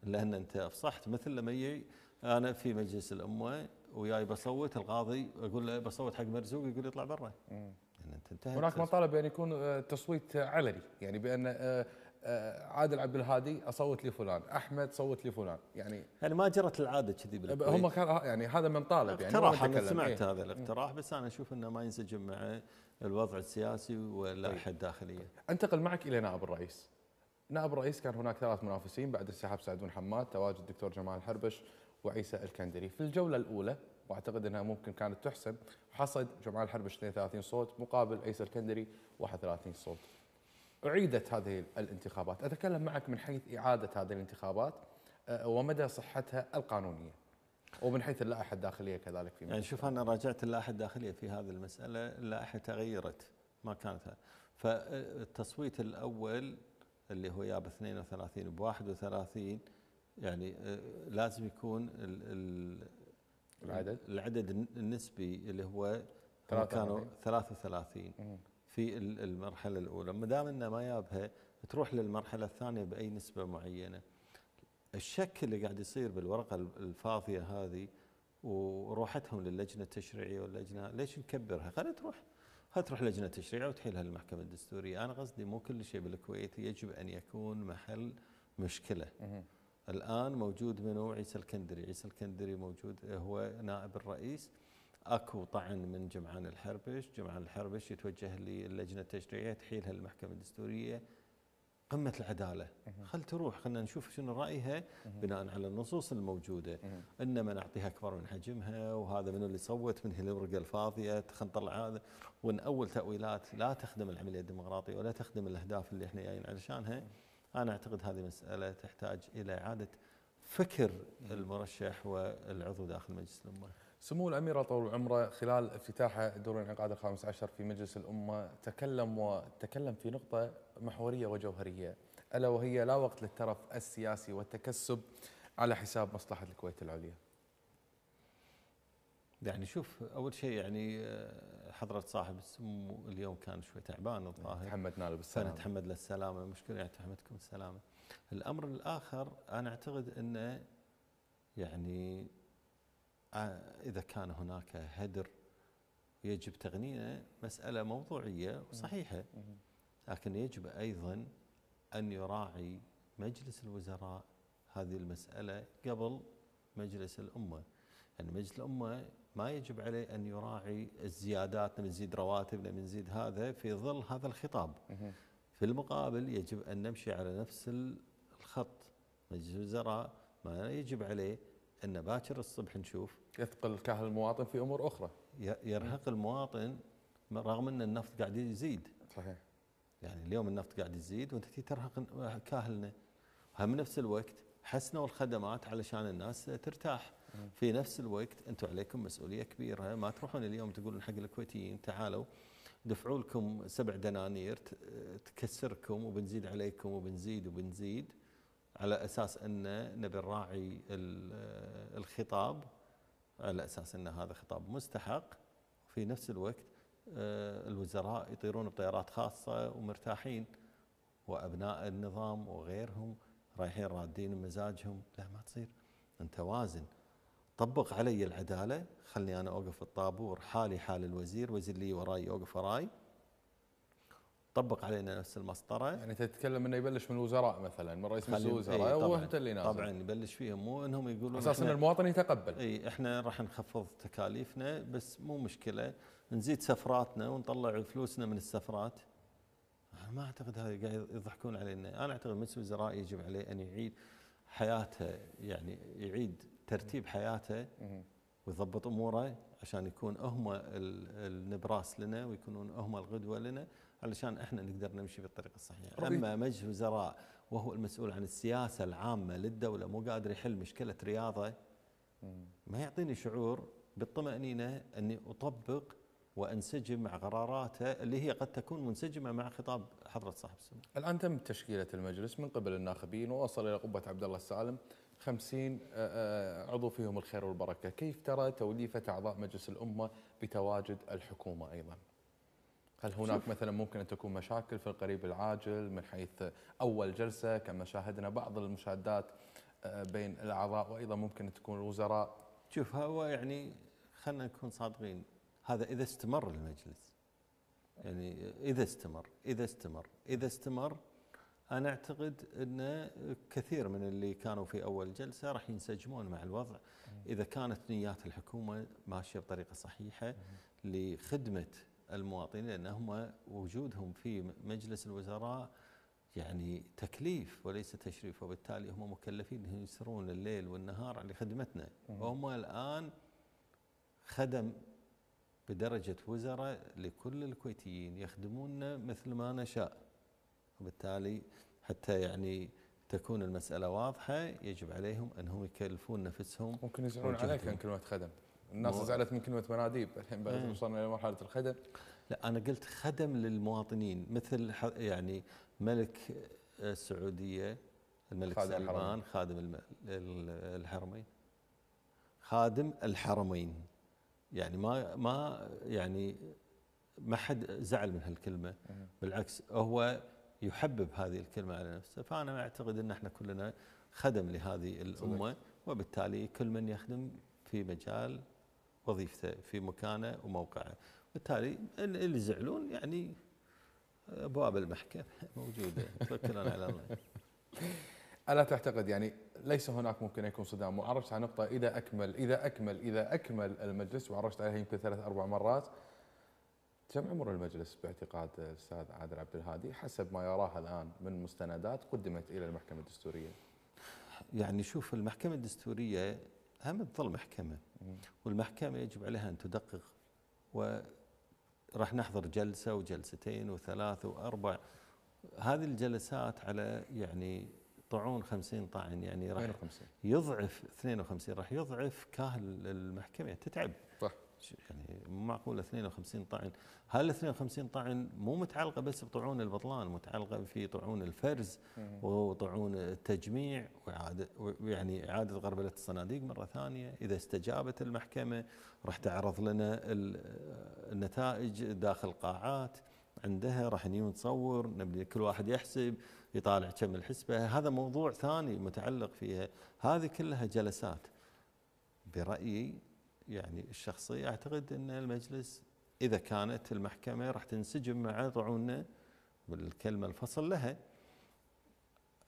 لأن أنت أفصحت مثل لما يجي أنا في مجلس الأمة وياي بصوت القاضي أقول له بصوت حق مرزوق يقول يطلع برا يعني أنت انتهت هناك مطالب بأن يكون التصويت آه، علني يعني بأن آه، آه، عادل عبد الهادي اصوت لفلان، احمد صوت لفلان، يعني يعني ما جرت العاده كذي بالكويت هم كان يعني هذا من طالب يعني اقتراح انا سمعت إيه؟ هذا الاقتراح بس انا اشوف انه ما ينسجم مع الوضع السياسي ولا طيب. الداخليه انتقل معك الى نائب الرئيس نائب الرئيس كان هناك ثلاث منافسين بعد السحاب سعد بن حماد تواجد الدكتور جمال حربش وعيسى الكندري في الجوله الاولى واعتقد انها ممكن كانت تحسب حصد جمال حربش 32 صوت مقابل عيسى الكندري 31 صوت أعيدت هذه الانتخابات أتكلم معك من حيث إعادة هذه الانتخابات آه، ومدى صحتها القانونية ومن حيث اللائحة الداخلية كذلك في يعني شوف أنا راجعت اللائحة الداخلية في هذه المسألة اللائحة تغيرت ما كانت فالتصويت آه، الأول اللي هو ياب 32 ب 31 يعني آه، لازم يكون الـ الـ العدد العدد النسبي اللي هو كانوا 33 في المرحله الاولى ما دام انه ما يابها تروح للمرحله الثانيه باي نسبه معينه الشك اللي قاعد يصير بالورقه الفاضيه هذه وروحتهم للجنه التشريعيه واللجنه ليش نكبرها خلينا تروح هتروح لجنه تشريعيه وتحيلها المحكمه الدستوريه انا قصدي مو كل شيء بالكويت يجب ان يكون محل مشكله الان موجود منو عيسى الكندري عيسى الكندري موجود هو نائب الرئيس اكو طعن من جمعان الحربش، جمعان الحربش يتوجه للجنه التشريعيه تحيلها للمحكمه الدستوريه قمه العداله، خل تروح خلينا نشوف شنو رايها بناء على النصوص الموجوده، انما نعطيها اكبر من حجمها وهذا من اللي صوت من الورقه الفاضيه خلينا نطلع هذا وان اول تاويلات لا تخدم العمليه الديمقراطيه ولا تخدم الاهداف اللي احنا جايين علشانها. انا اعتقد هذه مساله تحتاج الى اعاده فكر المرشح والعضو داخل مجلس الامه. سمو الأميرة طول عمره خلال افتتاحه دور الانعقاد الخامس عشر في مجلس الأمة تكلم وتكلم في نقطة محورية وجوهرية ألا وهي لا وقت للترف السياسي والتكسب على حساب مصلحة الكويت العليا يعني شوف اول شيء يعني آه، حضره صاحب السمو اليوم كان شوي تعبان الظاهر تحمدنا له بالسلامه فنتحمد له السلامه المشكله يعني تحمدكم السلامه الامر الاخر انا اعتقد انه يعني آه، إذا كان هناك هدر يجب تغنية مسألة موضوعية وصحيحة لكن يجب أيضا أن يراعي مجلس الوزراء هذه المسألة قبل مجلس الأمة يعني مجلس الأمة ما يجب عليه أن يراعي الزيادات نزيد رواتبنا نزيد هذا في ظل هذا الخطاب في المقابل يجب أن نمشي على نفس الخط مجلس الوزراء ما يجب عليه ان باكر الصبح نشوف يثقل كاهل المواطن في امور اخرى يرهق المواطن رغم ان النفط قاعد يزيد صحيح يعني اليوم النفط قاعد يزيد وانت ترهق كاهلنا هم نفس الوقت حسنوا الخدمات علشان الناس ترتاح في نفس الوقت انتم عليكم مسؤوليه كبيره ما تروحون اليوم تقولون حق الكويتيين تعالوا دفعوا لكم سبع دنانير تكسركم وبنزيد عليكم وبنزيد وبنزيد على اساس ان نبي نراعي الخطاب على اساس ان هذا خطاب مستحق في نفس الوقت آه، الوزراء يطيرون بطيارات خاصه ومرتاحين وابناء النظام وغيرهم رايحين رادين مزاجهم لا ما تصير انت وازن طبق علي العداله خلني انا اوقف الطابور حالي حال الوزير وزير لي وراي يوقف وراي طبق علينا نفس المسطره يعني تتكلم انه يبلش من الوزراء مثلا من رئيس مجلس الوزراء ايه وانت اللي نازل طبعا يبلش فيهم مو انهم يقولون اساس ان المواطن يتقبل اي احنا راح نخفض تكاليفنا بس مو مشكله نزيد سفراتنا ونطلع فلوسنا من السفرات انا ما اعتقد هذا قاعد يضحكون علينا انا اعتقد مجلس الوزراء يجب عليه ان يعيد حياته يعني يعيد ترتيب حياته ويضبط اموره عشان يكون هم النبراس لنا ويكونون هم القدوه لنا علشان احنا نقدر نمشي بالطريقه الصحيحه، ربي. اما مجلس وزراء وهو المسؤول عن السياسه العامه للدوله مو قادر يحل مشكله رياضه ما يعطيني شعور بالطمانينه اني اطبق وانسجم مع قراراته اللي هي قد تكون منسجمه مع خطاب حضره صاحب السمو. الان تم تشكيله المجلس من قبل الناخبين ووصل الى قبه عبد الله السالم 50 آه، آه، عضو فيهم الخير والبركه، كيف ترى توليفه اعضاء مجلس الامه بتواجد الحكومه ايضا؟ هل هناك مثلا ممكن ان تكون مشاكل في القريب العاجل من حيث اول جلسه كما شاهدنا بعض المشادات آه، بين الاعضاء وايضا ممكن تكون الوزراء شوف هو يعني خلينا نكون صادقين هذا اذا استمر المجلس يعني اذا استمر اذا استمر اذا استمر انا اعتقد ان كثير من اللي كانوا في اول جلسه راح ينسجمون مع الوضع اذا كانت نيات الحكومه ماشيه بطريقه صحيحه لخدمه المواطنين لأنهم وجودهم في مجلس الوزراء يعني تكليف وليس تشريف وبالتالي هم مكلفين أن يسرون الليل والنهار لخدمتنا وهم الآن خدم بدرجة وزراء لكل الكويتيين يخدموننا مثل ما نشاء وبالتالي حتى يعني تكون المسألة واضحة يجب عليهم أنهم يكلفون نفسهم ممكن يزعلون عليك أن كلمة خدم الناس زعلت من كلمه مناديب الحين بعد ايه. وصلنا الى مرحله الخدم لا انا قلت خدم للمواطنين مثل يعني ملك السعوديه الملك خادم سلمان الحرمين. خادم الحرمين خادم الحرمين يعني ما ما يعني ما حد زعل من هالكلمه بالعكس هو يحبب هذه الكلمه على نفسه فانا اعتقد ان احنا كلنا خدم لهذه الامه وبالتالي كل من يخدم في مجال وظيفته في مكانه وموقعه بالتالي اللي يزعلون يعني ابواب المحكمه موجوده توكلنا على الله الا تعتقد يعني ليس هناك ممكن يكون صدام وعرفت على نقطه اذا اكمل اذا اكمل اذا اكمل المجلس وعرفت عليها يمكن ثلاث اربع مرات كم عمر المجلس باعتقاد الاستاذ عادل عبد الهادي حسب ما يراه الان من مستندات قدمت الى المحكمه الدستوريه؟ يعني شوف المحكمه الدستوريه هم تظل محكمة والمحكمة يجب عليها أن تدقق وراح نحضر جلسة وجلستين وثلاث وأربع هذه الجلسات على يعني طعون خمسين طعن يعني راح يضعف 52 راح يضعف كاهل المحكمة تتعب يعني معقول 52 طعن هل 52 طعن مو متعلقه بس بطعون البطلان متعلقه في طعون الفرز وطعون التجميع واعاده يعني اعاده غربله الصناديق مره ثانيه اذا استجابت المحكمه راح تعرض لنا النتائج داخل القاعات عندها راح نصور نبدي كل واحد يحسب يطالع كم الحسبه هذا موضوع ثاني متعلق فيها هذه كلها جلسات برايي يعني الشخصية أعتقد أن المجلس إذا كانت المحكمة راح تنسجم مع طعوننا بالكلمة الفصل لها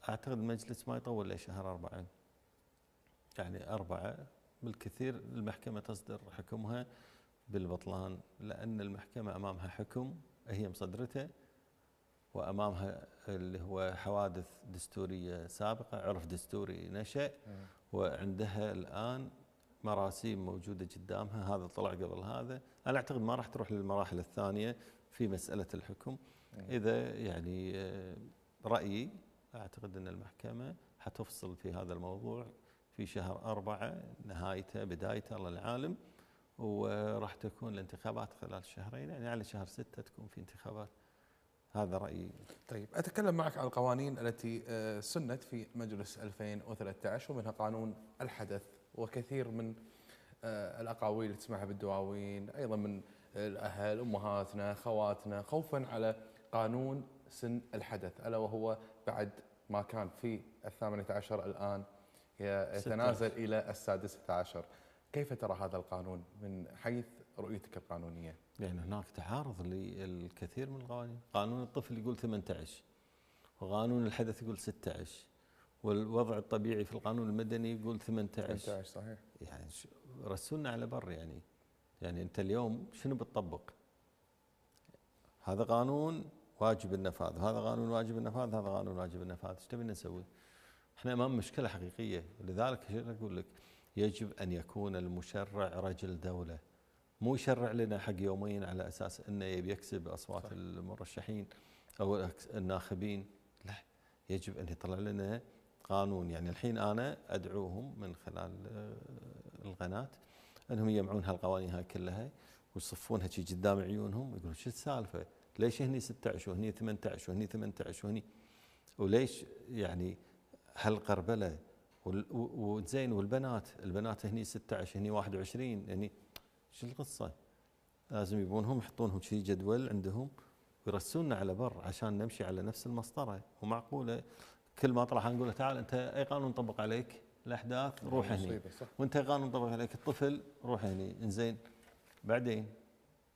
أعتقد المجلس ما يطول لشهر شهر أربعة يعني أربعة بالكثير المحكمة تصدر حكمها بالبطلان لأن المحكمة أمامها حكم هي مصدرته وامامها اللي هو حوادث دستوريه سابقه عرف دستوري نشا وعندها الان مراسيم موجوده قدامها هذا طلع قبل هذا انا اعتقد ما راح تروح للمراحل الثانيه في مساله الحكم إيه. اذا يعني آه، رايي اعتقد ان المحكمه حتفصل في هذا الموضوع في شهر أربعة نهايته بدايته الله العالم وراح تكون الانتخابات خلال شهرين يعني على شهر ستة تكون في انتخابات هذا رأيي طيب أتكلم معك عن القوانين التي آه، سنت في مجلس 2013 ومنها قانون الحدث وكثير من آه، الاقاويل اللي تسمعها بالدواوين ايضا من الاهل امهاتنا خواتنا خوفا على قانون سن الحدث الا وهو بعد ما كان في الثامنة عشر الان يتنازل الى السادسة عشر كيف ترى هذا القانون من حيث رؤيتك القانونيه؟ لان يعني هناك تعارض للكثير من القوانين، قانون الطفل يقول 18 وقانون الحدث يقول 16 والوضع الطبيعي في القانون المدني يقول 18 18 صحيح يعني رسلنا على بر يعني يعني انت اليوم شنو بتطبق؟ هذا قانون واجب النفاذ، هذا قانون واجب النفاذ، هذا قانون واجب النفاذ، ايش تبينا نسوي؟ احنا امام مشكله حقيقيه، لذلك اقول لك يجب ان يكون المشرع رجل دوله مو يشرع لنا حق يومين على اساس انه يبي يكسب اصوات صح. المرشحين او الناخبين، لا يجب ان يطلع لنا قانون يعني الحين انا ادعوهم من خلال آه، القناه انهم يجمعون هالقوانين هاي كلها ويصفونها شي قدام عيونهم يقولون شو السالفه؟ ليش هني 16 وهني 18 وهني 18 وهني وليش يعني هالقربله وزين والبنات البنات هني 16 هني 21 هني شو القصه؟ لازم يبونهم يحطونهم شي جدول عندهم ويرسونا على بر عشان نمشي على نفس المسطره ومعقوله كل ما اطرح نقول له تعال انت اي قانون طبق عليك الاحداث آه، روح هني وانت اي قانون طبق عليك الطفل روح هني انزين بعدين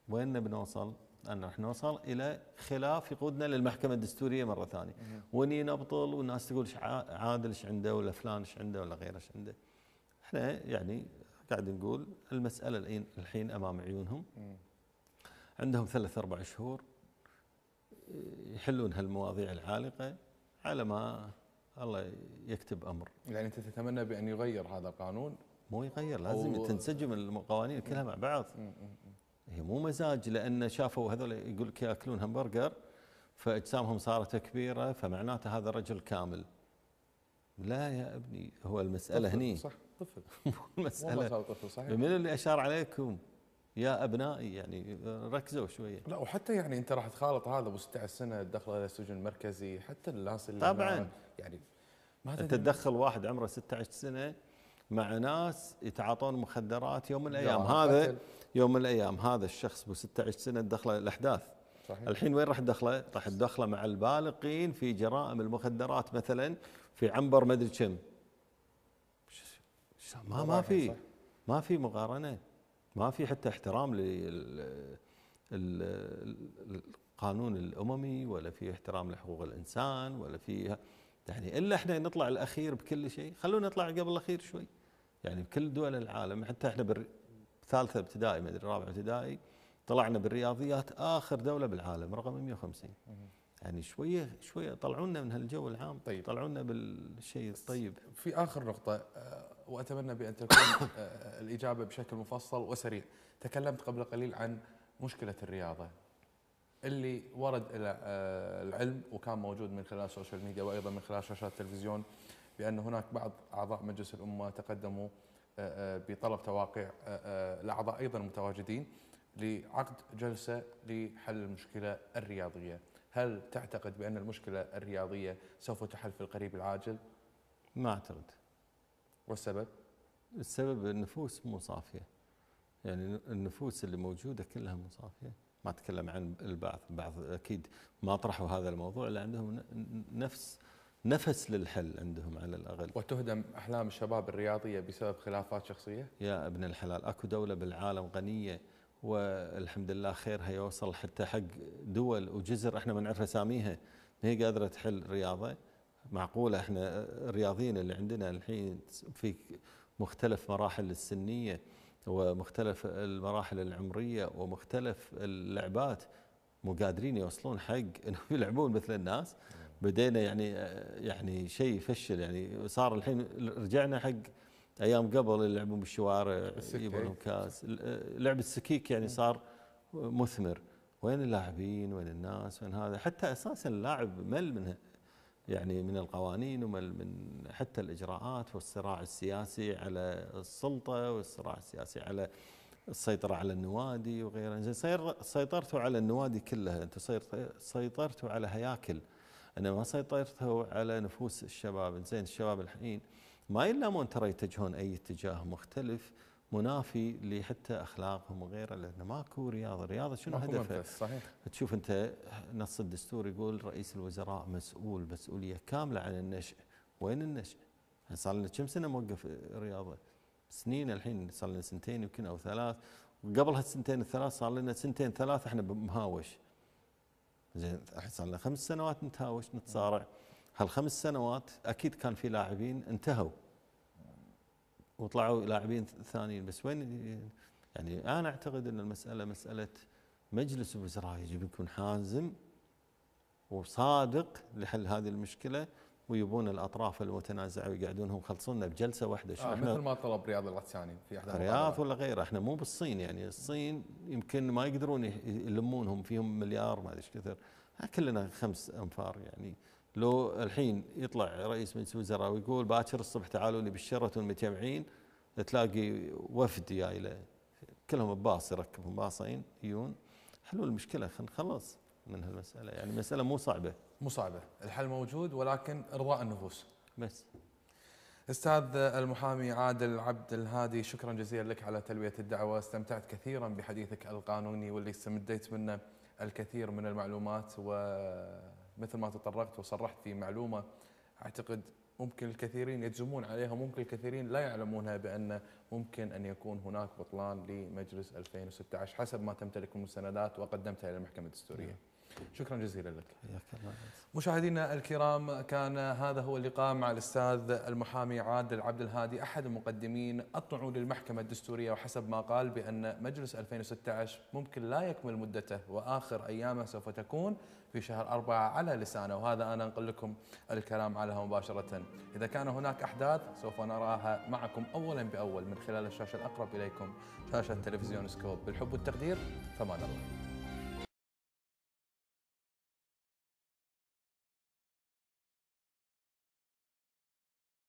وين بنوصل؟ ان راح نوصل الى خلاف يقودنا للمحكمه الدستوريه مره ثانيه وني نبطل والناس تقول عادل ايش عنده ولا فلان ايش عنده ولا غيره ايش عنده احنا يعني قاعد نقول المساله الحين امام عيونهم عندهم ثلاث اربع شهور آه، يحلون هالمواضيع العالقه على ما الله يكتب امر يعني انت تتمنى بان يغير هذا القانون مو يغير لازم تنسجم القوانين كلها مع بعض هي مو مزاج لان شافوا هذول يقول لك ياكلون همبرجر فاجسامهم صارت كبيره فمعناته هذا رجل كامل لا يا ابني هو المساله هني صح طفل المساله طفل صحيح من اللي اشار عليكم يا ابنائي يعني آه، ركزوا شويه لا وحتى يعني انت راح تخالط هذا ابو 16 سنه دخله الى السجن المركزي حتى الناس اللي طبعا يعني ما انت تدخل واحد عمره 16 سنه مع ناس يتعاطون مخدرات يوم من الايام هذا يوم من الايام هذا الشخص ابو 16 سنه دخله الاحداث صحيح. الحين وين راح تدخله؟ راح تدخله مع البالغين في جرائم المخدرات مثلا في عنبر مدري كم ما ما في يعني، ما في مقارنه ما في حتى احترام للقانون الاممي ولا في احترام لحقوق الانسان ولا في يعني الا احنا نطلع الاخير بكل شيء خلونا نطلع قبل الاخير شوي يعني بكل دول العالم حتى احنا بالثالثه ابتدائي ما ادري رابعه ابتدائي طلعنا بالرياضيات اخر دوله بالعالم رقم 150 يعني شويه شويه طلعونا من هالجو العام طيب طلعونا بالشيء الطيب في اخر نقطه آه، واتمنى بان تكون آه، آه، الاجابه بشكل مفصل وسريع. تكلمت قبل قليل عن مشكله الرياضه اللي ورد الى آه، العلم وكان موجود من خلال السوشيال ميديا وايضا من خلال شاشات التلفزيون بان هناك بعض اعضاء مجلس الامه تقدموا بطلب تواقيع الاعضاء ايضا المتواجدين لعقد جلسه لحل المشكله الرياضيه. هل تعتقد بان المشكله الرياضيه سوف تحل في القريب العاجل؟ ما اعتقد. والسبب؟ السبب النفوس مو صافية يعني النفوس اللي موجودة كلها مو صافية ما أتكلم عن البعض البعض أكيد ما طرحوا هذا الموضوع إلا عندهم نفس نفس للحل عندهم على الأقل وتهدم أحلام الشباب الرياضية بسبب خلافات شخصية؟ يا ابن الحلال أكو دولة بالعالم غنية والحمد لله خيرها يوصل حتى حق دول وجزر احنا ما نعرف اساميها ما هي قادره تحل رياضه معقولة احنا الرياضيين اللي عندنا الحين في مختلف مراحل السنية ومختلف المراحل العمرية ومختلف اللعبات مو قادرين يوصلون حق انهم يلعبون مثل الناس بدينا يعني يعني شيء يفشل يعني صار الحين رجعنا حق ايام قبل يلعبون بالشوارع يبون كاس لعب السكيك يعني صار مثمر وين اللاعبين وين الناس وين هذا حتى اساسا اللاعب مل من يعني من القوانين ومن حتى الاجراءات والصراع السياسي على السلطه والصراع السياسي على السيطره على النوادي وغيرها، زين سيطرتوا على النوادي كلها، انتم سيطرتوا على هياكل انا ما سيطرتوا على نفوس الشباب، زين الشباب الحين ما يلامون ترى يتجهون اي اتجاه مختلف منافي لحتى اخلاقهم وغيره لان ماكو رياضه، الرياضه شنو هدفها؟ صحيح تشوف انت نص الدستور يقول رئيس الوزراء مسؤول مسؤوليه كامله عن النشء، وين النشء؟ صار لنا كم سنه موقف رياضه؟ سنين الحين صار لنا سنتين يمكن او ثلاث وقبل هالسنتين الثلاث صار لنا سنتين ثلاث احنا بمهاوش. زين الحين صار لنا خمس سنوات نتهاوش نتصارع. هالخمس سنوات اكيد كان في لاعبين انتهوا وطلعوا لاعبين ثانيين بس وين يعني انا اعتقد ان المساله مساله مجلس الوزراء يجب يكون حازم وصادق لحل هذه المشكله ويبون الاطراف المتنازعه ويقعدون هم خلصونا بجلسه واحده آه مثل ما طلب رياض الغساني في احد رياض ولا غيره احنا مو بالصين يعني الصين يمكن ما يقدرون يلمونهم فيهم مليار ما ادري ايش كثر كلنا خمس انفار يعني لو الحين يطلع رئيس مجلس الوزراء ويقول باكر الصبح تعالوا لي بالشره والمتجمعين تلاقي وفد جاي له كلهم بباص يركبهم باصين يجون حلول المشكله خلينا نخلص من هالمساله يعني المساله مو صعبه مو صعبه الحل موجود ولكن ارضاء النفوس بس استاذ المحامي عادل عبد الهادي شكرا جزيلا لك على تلبيه الدعوه استمتعت كثيرا بحديثك القانوني واللي استمديت منه الكثير من المعلومات و مثل ما تطرقت وصرحت في معلومه اعتقد ممكن الكثيرين يجزمون عليها ممكن الكثيرين لا يعلمونها بان ممكن ان يكون هناك بطلان لمجلس 2016 حسب ما تمتلك المستندات وقدمتها الى المحكمه الدستوريه. نعم. شكرا جزيلا لك مشاهدينا الكرام كان هذا هو اللقاء مع الأستاذ المحامي عادل عبد الهادي أحد المقدمين الطعون للمحكمة الدستورية وحسب ما قال بأن مجلس 2016 ممكن لا يكمل مدته وآخر أيامه سوف تكون في شهر أربعة على لسانه وهذا أنا أنقل لكم الكلام عليها مباشرة إذا كان هناك أحداث سوف نراها معكم أولا بأول من خلال الشاشة الأقرب إليكم شاشة تلفزيون سكوب بالحب والتقدير فمان الله